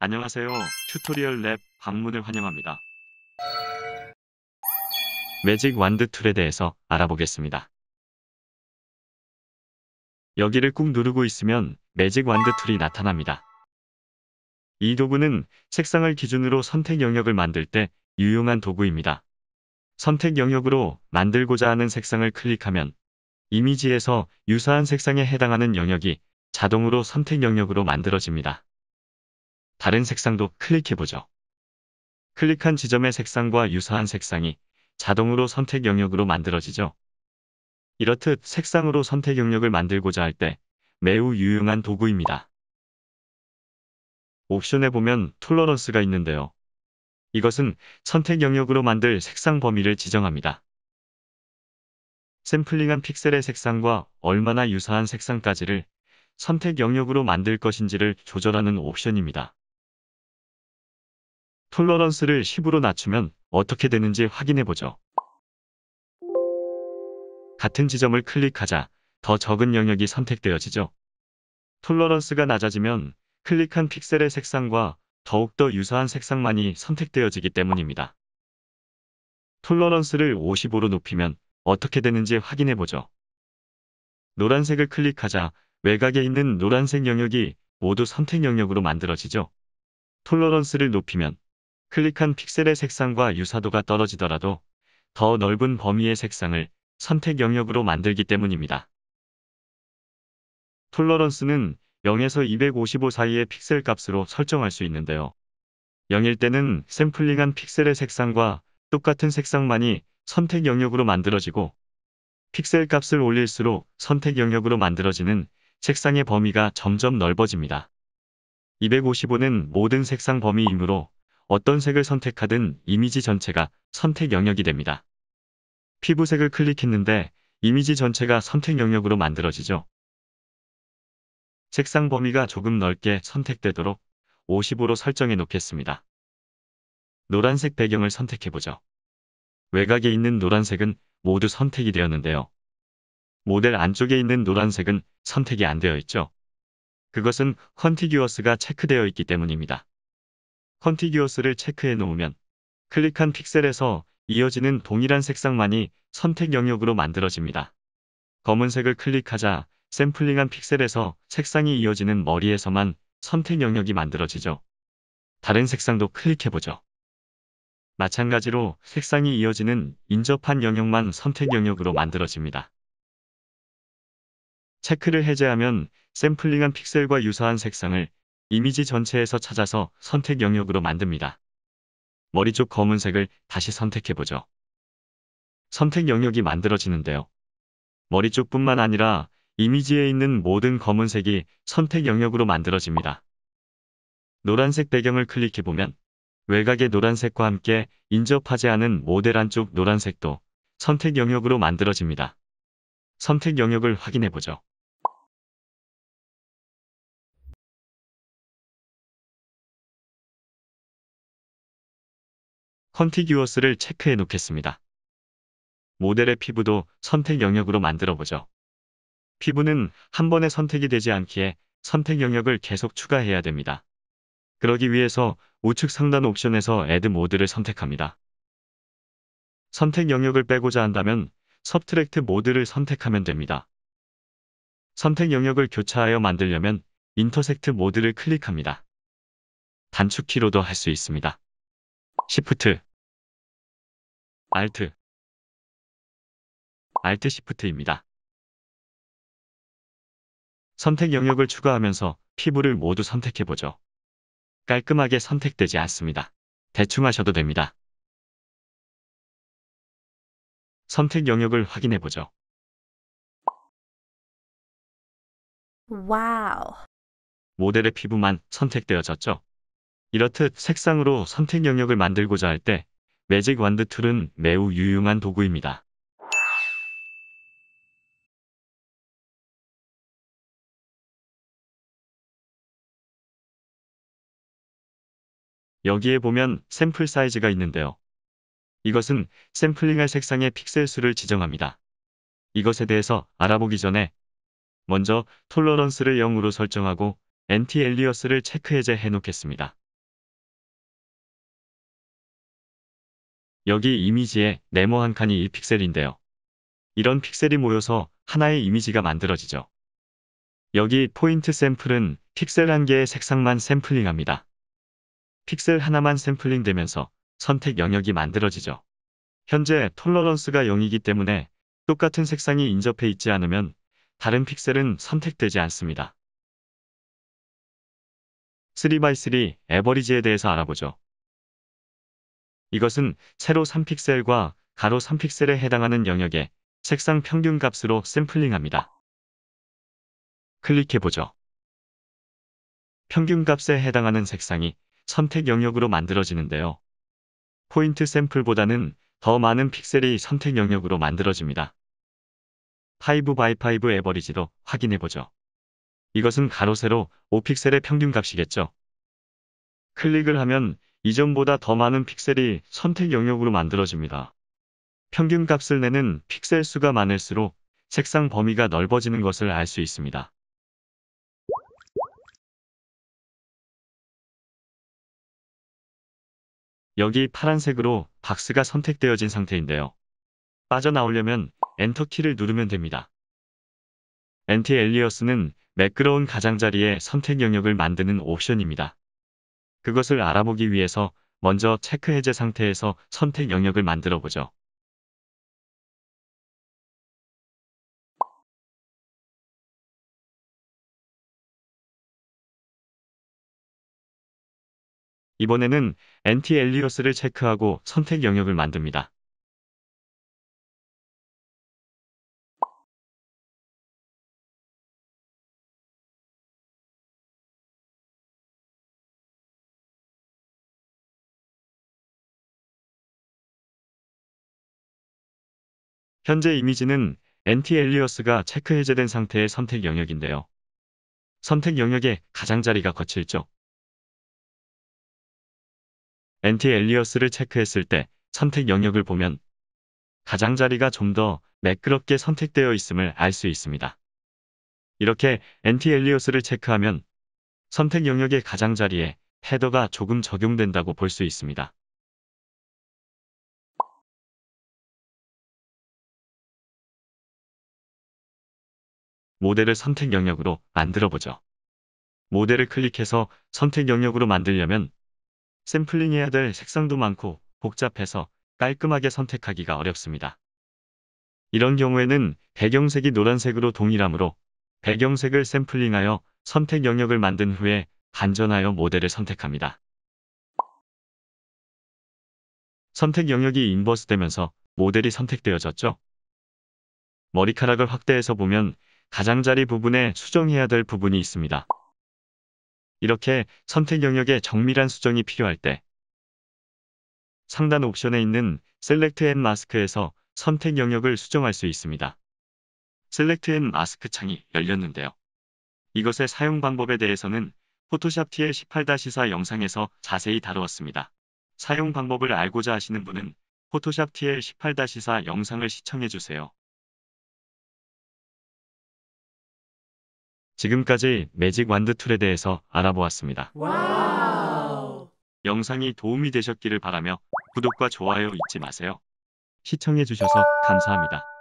안녕하세요. 튜토리얼 랩 방문을 환영합니다. 매직 완드 툴에 대해서 알아보겠습니다. 여기를 꾹 누르고 있으면 매직 완드 툴이 나타납니다. 이 도구는 색상을 기준으로 선택 영역을 만들 때 유용한 도구입니다. 선택 영역으로 만들고자 하는 색상을 클릭하면 이미지에서 유사한 색상에 해당하는 영역이 자동으로 선택 영역으로 만들어집니다. 다른 색상도 클릭해보죠. 클릭한 지점의 색상과 유사한 색상이 자동으로 선택 영역으로 만들어지죠. 이렇듯 색상으로 선택 영역을 만들고자 할 때 매우 유용한 도구입니다. 옵션에 보면 톨러런스가 있는데요. 이것은 선택 영역으로 만들 색상 범위를 지정합니다. 샘플링한 픽셀의 색상과 얼마나 유사한 색상까지를 선택 영역으로 만들 것인지를 조절하는 옵션입니다. 톨러런스를 10으로 낮추면 어떻게 되는지 확인해보죠. 같은 지점을 클릭하자 더 적은 영역이 선택되어지죠. 톨러런스가 낮아지면 클릭한 픽셀의 색상과 더욱더 유사한 색상만이 선택되어지기 때문입니다. 톨러런스를 55로 높이면 어떻게 되는지 확인해보죠. 노란색을 클릭하자 외곽에 있는 노란색 영역이 모두 선택 영역으로 만들어지죠. 톨러런스를 높이면 클릭한 픽셀의 색상과 유사도가 떨어지더라도 더 넓은 범위의 색상을 선택 영역으로 만들기 때문입니다. 톨러런스는 0에서 255 사이의 픽셀 값으로 설정할 수 있는데요. 0일 때는 샘플링한 픽셀의 색상과 똑같은 색상만이 선택 영역으로 만들어지고 픽셀 값을 올릴수록 선택 영역으로 만들어지는 색상의 범위가 점점 넓어집니다. 255는 모든 색상 범위이므로 어떤 색을 선택하든 이미지 전체가 선택 영역이 됩니다. 피부색을 클릭했는데 이미지 전체가 선택 영역으로 만들어지죠. 색상 범위가 조금 넓게 선택되도록 50으로 설정해 놓겠습니다. 노란색 배경을 선택해보죠. 외곽에 있는 노란색은 모두 선택이 되었는데요. 모델 안쪽에 있는 노란색은 선택이 안 되어 있죠. 그것은 컨티규어스가 체크되어 있기 때문입니다. 컨티기오스를 체크해 놓으면 클릭한 픽셀에서 이어지는 동일한 색상만이 선택 영역으로 만들어집니다. 검은색을 클릭하자 샘플링한 픽셀에서 색상이 이어지는 머리에서만 선택 영역이 만들어지죠. 다른 색상도 클릭해보죠. 마찬가지로 색상이 이어지는 인접한 영역만 선택 영역으로 만들어집니다. 체크를 해제하면 샘플링한 픽셀과 유사한 색상을 이미지 전체에서 찾아서 선택 영역으로 만듭니다. 머리 쪽 검은색을 다시 선택해보죠. 선택 영역이 만들어지는데요. 머리 쪽뿐만 아니라 이미지에 있는 모든 검은색이 선택 영역으로 만들어집니다. 노란색 배경을 클릭해보면 외곽의 노란색과 함께 인접하지 않은 모델 안쪽 노란색도 선택 영역으로 만들어집니다. 선택 영역을 확인해보죠. 컨티규어스를 체크해 놓겠습니다. 모델의 피부도 선택 영역으로 만들어 보죠. 피부는 한 번에 선택이 되지 않기에 선택 영역을 계속 추가해야 됩니다. 그러기 위해서 우측 상단 옵션에서 Add 모드를 선택합니다. 선택 영역을 빼고자 한다면 Subtract 모드를 선택하면 됩니다. 선택 영역을 교차하여 만들려면 i n t e r 인터섹트 모드를 클릭합니다. 단축키로도 할 수 있습니다. Shift, Alt Alt Shift입니다. 선택 영역을 추가하면서 피부를 모두 선택해보죠. 깔끔하게 선택되지 않습니다. 대충 하셔도 됩니다. 선택 영역을 확인해보죠. 와우. 모델의 피부만 선택되어졌죠. 이렇듯 색상으로 선택 영역을 만들고자 할때 매직 완드 툴은 매우 유용한 도구입니다. 여기에 보면 샘플 사이즈가 있는데요. 이것은 샘플링할 색상의 픽셀 수를 지정합니다. 이것에 대해서 알아보기 전에 먼저 톨러런스를 0으로 설정하고 엔티 엘리어스를 체크 해제해 놓겠습니다. 여기 이미지에 네모 한 칸이 1픽셀인데요. 이런 픽셀이 모여서 하나의 이미지가 만들어지죠. 여기 포인트 샘플은 픽셀 한 개의 색상만 샘플링합니다. 픽셀 하나만 샘플링 되면서 선택 영역이 만들어지죠. 현재 톨러런스가 0이기 때문에 똑같은 색상이 인접해 있지 않으면 다른 픽셀은 선택되지 않습니다. 3x3 에버리지에 대해서 알아보죠. 이것은 세로 3픽셀과 가로 3픽셀에 해당하는 영역의 색상 평균값으로 샘플링합니다. 클릭해보죠. 평균값에 해당하는 색상이 선택 영역으로 만들어지는데요. 포인트 샘플보다는 더 많은 픽셀이 선택 영역으로 만들어집니다. 5x5 에버리지로 확인해보죠. 이것은 가로 세로 5픽셀의 평균값이겠죠. 클릭을 하면 이전보다 더 많은 픽셀이 선택 영역으로 만들어집니다. 평균값을 내는 픽셀 수가 많을수록 색상 범위가 넓어지는 것을 알 수 있습니다. 여기 파란색으로 박스가 선택되어진 상태인데요. 빠져나오려면 엔터키를 누르면 됩니다. 엔티 엘리어스는 매끄러운 가장자리에 선택 영역을 만드는 옵션입니다. 그것을 알아보기 위해서 먼저 체크 해제 상태에서 선택 영역을 만들어 보죠. 이번에는 엔티 엘리어스를 체크하고 선택 영역을 만듭니다. 현재 이미지는 엔티 l 리어 s 가 체크 해제된 상태의 선택 영역인데요. 선택 영역의 가장자리가 거칠 쪽. 엔티 l 리어 s 를 체크했을 때 선택 영역을 보면 가장자리가 좀 더 매끄럽게 선택되어 있음을 알 수 있습니다. 이렇게 엔티 l 리어 s 를 체크하면 선택 영역의 가장자리에 헤더가 조금 적용된다고 볼 수 있습니다. 모델을 선택 영역으로 만들어보죠. 모델을 클릭해서 선택 영역으로 만들려면 샘플링해야 될 색상도 많고 복잡해서 깔끔하게 선택하기가 어렵습니다. 이런 경우에는 배경색이 노란색으로 동일하므로 배경색을 샘플링하여 선택 영역을 만든 후에 반전하여 모델을 선택합니다. 선택 영역이 인버스 되면서 모델이 선택되어졌죠. 머리카락을 확대해서 보면 가장자리 부분에 수정해야 될 부분이 있습니다. 이렇게 선택 영역에 정밀한 수정이 필요할 때 상단 옵션에 있는 Select and Mask에서 선택 영역을 수정할 수 있습니다. Select and Mask 창이 열렸는데요. 이것의 사용 방법에 대해서는 포토샵 TL 18-4 영상에서 자세히 다루었습니다. 사용 방법을 알고자 하시는 분은 포토샵 TL 18-4 영상을 시청해주세요. 지금까지 매직 완드툴에 대해서 알아보았습니다. 와우. 영상이 도움이 되셨기를 바라며 구독과 좋아요 잊지 마세요. 시청해주셔서 감사합니다.